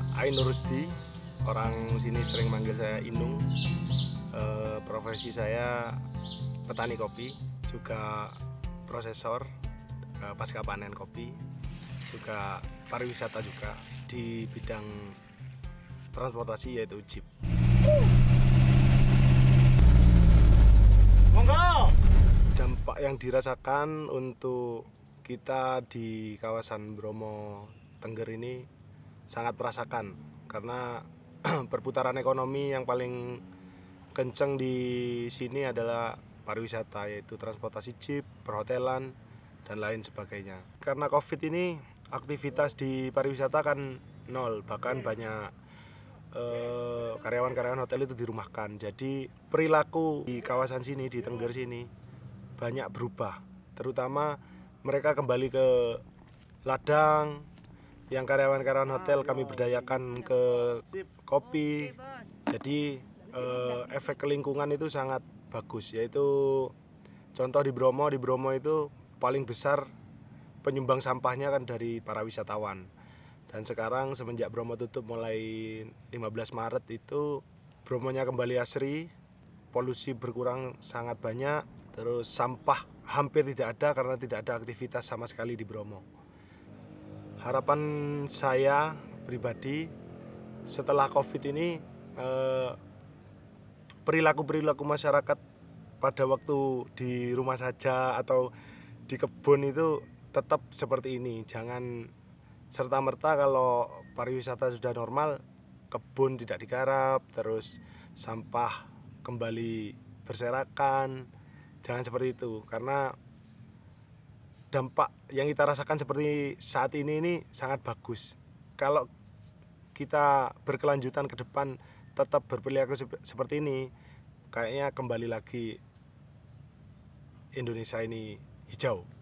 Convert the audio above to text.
saya Rusdi, orang sini sering manggil saya Indung. E, profesi saya petani kopi, juga prosesor e, pasca panen kopi, juga pariwisata juga di bidang transportasi yaitu jeep. Monggo. Dampak yang dirasakan untuk kita di kawasan Bromo Tengger ini sangat merasakan karena perputaran ekonomi yang paling kenceng di sini adalah pariwisata yaitu transportasi jeep, perhotelan dan lain sebagainya. Karena Covid ini aktivitas di pariwisata kan nol, bahkan iya. banyak eh, karyawan-karyawan hotel itu dirumahkan. Jadi perilaku di kawasan sini di Tengger iya. sini banyak berubah, terutama mereka kembali ke ladang, yang karyawan-karyawan hotel kami berdayakan ke kopi jadi eh, efek lingkungan itu sangat bagus yaitu contoh di Bromo di Bromo itu paling besar penyumbang sampahnya kan dari para wisatawan dan sekarang semenjak Bromo tutup mulai 15 Maret itu Bromonya kembali asri polusi berkurang sangat banyak terus sampah hampir tidak ada karena tidak ada aktivitas sama sekali di Bromo harapan saya pribadi setelah covid ini eh, perilaku perilaku masyarakat pada waktu di rumah saja atau di kebun itu tetap seperti ini jangan serta merta kalau pariwisata sudah normal kebun tidak digarap terus sampah kembali berserakan jangan seperti itu karena dampak yang kita rasakan seperti saat ini ini sangat bagus. Kalau kita berkelanjutan ke depan tetap berperilaku seperti ini, kayaknya kembali lagi Indonesia ini hijau.